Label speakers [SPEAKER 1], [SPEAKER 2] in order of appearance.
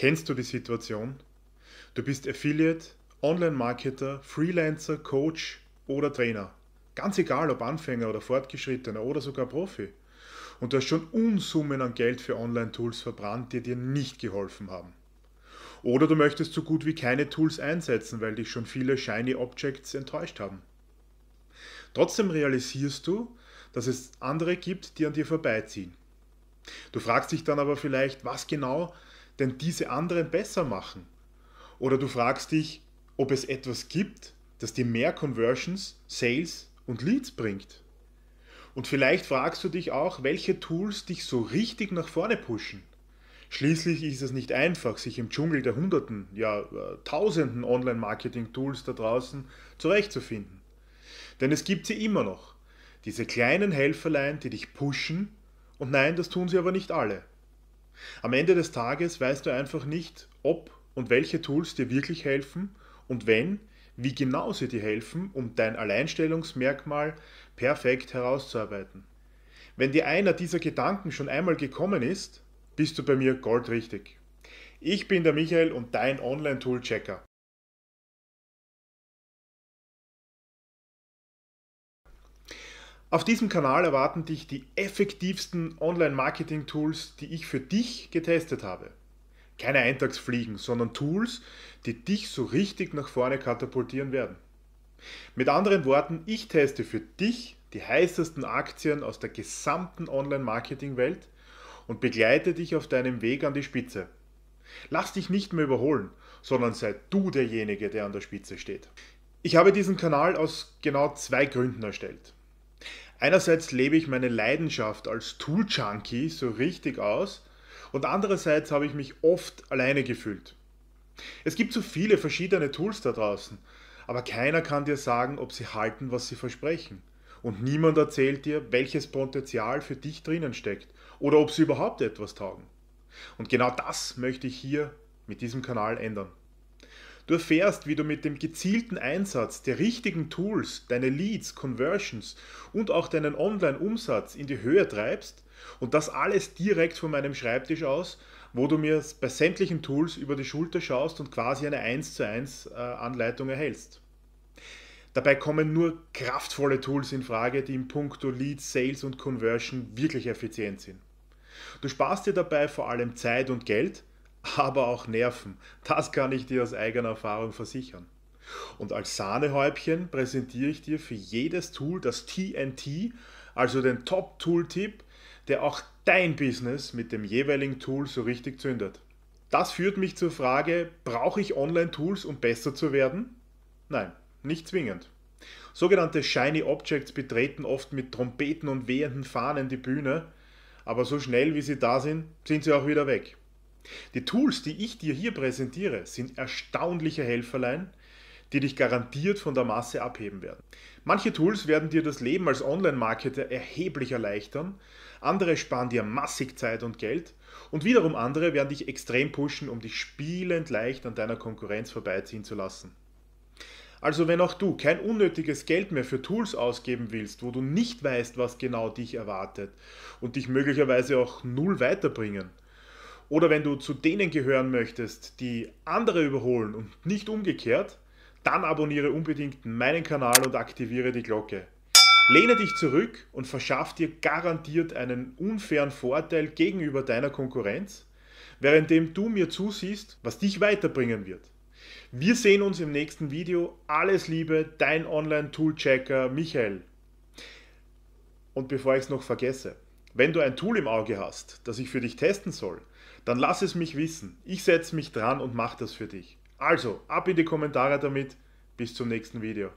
[SPEAKER 1] Kennst du die Situation? Du bist Affiliate, Online-Marketer, Freelancer, Coach oder Trainer. Ganz egal, ob Anfänger oder Fortgeschrittener oder sogar Profi. Und du hast schon Unsummen an Geld für Online-Tools verbrannt, die dir nicht geholfen haben. Oder du möchtest so gut wie keine Tools einsetzen, weil dich schon viele Shiny Objects enttäuscht haben. Trotzdem realisierst du, dass es andere gibt, die an dir vorbeiziehen. Du fragst dich dann aber vielleicht, was genau denn diese anderen besser machen? Oder du fragst dich, ob es etwas gibt, das dir mehr Conversions, Sales und Leads bringt. Und vielleicht fragst du dich auch, welche Tools dich so richtig nach vorne pushen. Schließlich ist es nicht einfach, sich im Dschungel der Hunderten, ja äh, Tausenden Online-Marketing-Tools da draußen zurechtzufinden. Denn es gibt sie immer noch. Diese kleinen Helferlein, die dich pushen. Und nein, das tun sie aber nicht alle. Am Ende des Tages weißt du einfach nicht, ob und welche Tools dir wirklich helfen und wenn, wie genau sie dir helfen, um dein Alleinstellungsmerkmal perfekt herauszuarbeiten. Wenn dir einer dieser Gedanken schon einmal gekommen ist, bist du bei mir goldrichtig. Ich bin der Michael und dein Online-Tool-Checker. Auf diesem Kanal erwarten dich die effektivsten Online-Marketing-Tools, die ich für dich getestet habe. Keine Eintagsfliegen, sondern Tools, die dich so richtig nach vorne katapultieren werden. Mit anderen Worten, ich teste für dich die heißesten Aktien aus der gesamten Online-Marketing-Welt und begleite dich auf deinem Weg an die Spitze. Lass dich nicht mehr überholen, sondern sei du derjenige, der an der Spitze steht. Ich habe diesen Kanal aus genau zwei Gründen erstellt. Einerseits lebe ich meine Leidenschaft als Tool-Junkie so richtig aus und andererseits habe ich mich oft alleine gefühlt. Es gibt so viele verschiedene Tools da draußen, aber keiner kann dir sagen, ob sie halten, was sie versprechen. Und niemand erzählt dir, welches Potenzial für dich drinnen steckt oder ob sie überhaupt etwas taugen. Und genau das möchte ich hier mit diesem Kanal ändern. Du erfährst, wie du mit dem gezielten Einsatz der richtigen Tools deine Leads, Conversions und auch deinen Online-Umsatz in die Höhe treibst und das alles direkt von meinem Schreibtisch aus, wo du mir bei sämtlichen Tools über die Schulter schaust und quasi eine 1 zu 1 äh, Anleitung erhältst. Dabei kommen nur kraftvolle Tools in Frage, die in puncto Leads, Sales und Conversion wirklich effizient sind. Du sparst dir dabei vor allem Zeit und Geld aber auch Nerven. Das kann ich dir aus eigener Erfahrung versichern. Und als Sahnehäubchen präsentiere ich dir für jedes Tool das TNT, also den Top-Tool-Tipp, der auch dein Business mit dem jeweiligen Tool so richtig zündet. Das führt mich zur Frage, brauche ich Online-Tools, um besser zu werden? Nein, nicht zwingend. Sogenannte Shiny Objects betreten oft mit Trompeten und wehenden Fahnen die Bühne, aber so schnell wie sie da sind, sind sie auch wieder weg. Die Tools, die ich dir hier präsentiere, sind erstaunliche Helferlein, die dich garantiert von der Masse abheben werden. Manche Tools werden dir das Leben als Online-Marketer erheblich erleichtern, andere sparen dir massig Zeit und Geld und wiederum andere werden dich extrem pushen, um dich spielend leicht an deiner Konkurrenz vorbeiziehen zu lassen. Also wenn auch du kein unnötiges Geld mehr für Tools ausgeben willst, wo du nicht weißt, was genau dich erwartet und dich möglicherweise auch null weiterbringen, oder wenn du zu denen gehören möchtest, die andere überholen und nicht umgekehrt, dann abonniere unbedingt meinen Kanal und aktiviere die Glocke. Lehne dich zurück und verschaff dir garantiert einen unfairen Vorteil gegenüber deiner Konkurrenz, währenddem du mir zusiehst, was dich weiterbringen wird. Wir sehen uns im nächsten Video. Alles Liebe, dein Online-Tool-Checker Michael. Und bevor ich es noch vergesse, wenn du ein Tool im Auge hast, das ich für dich testen soll, dann lass es mich wissen. Ich setze mich dran und mache das für dich. Also, ab in die Kommentare damit. Bis zum nächsten Video.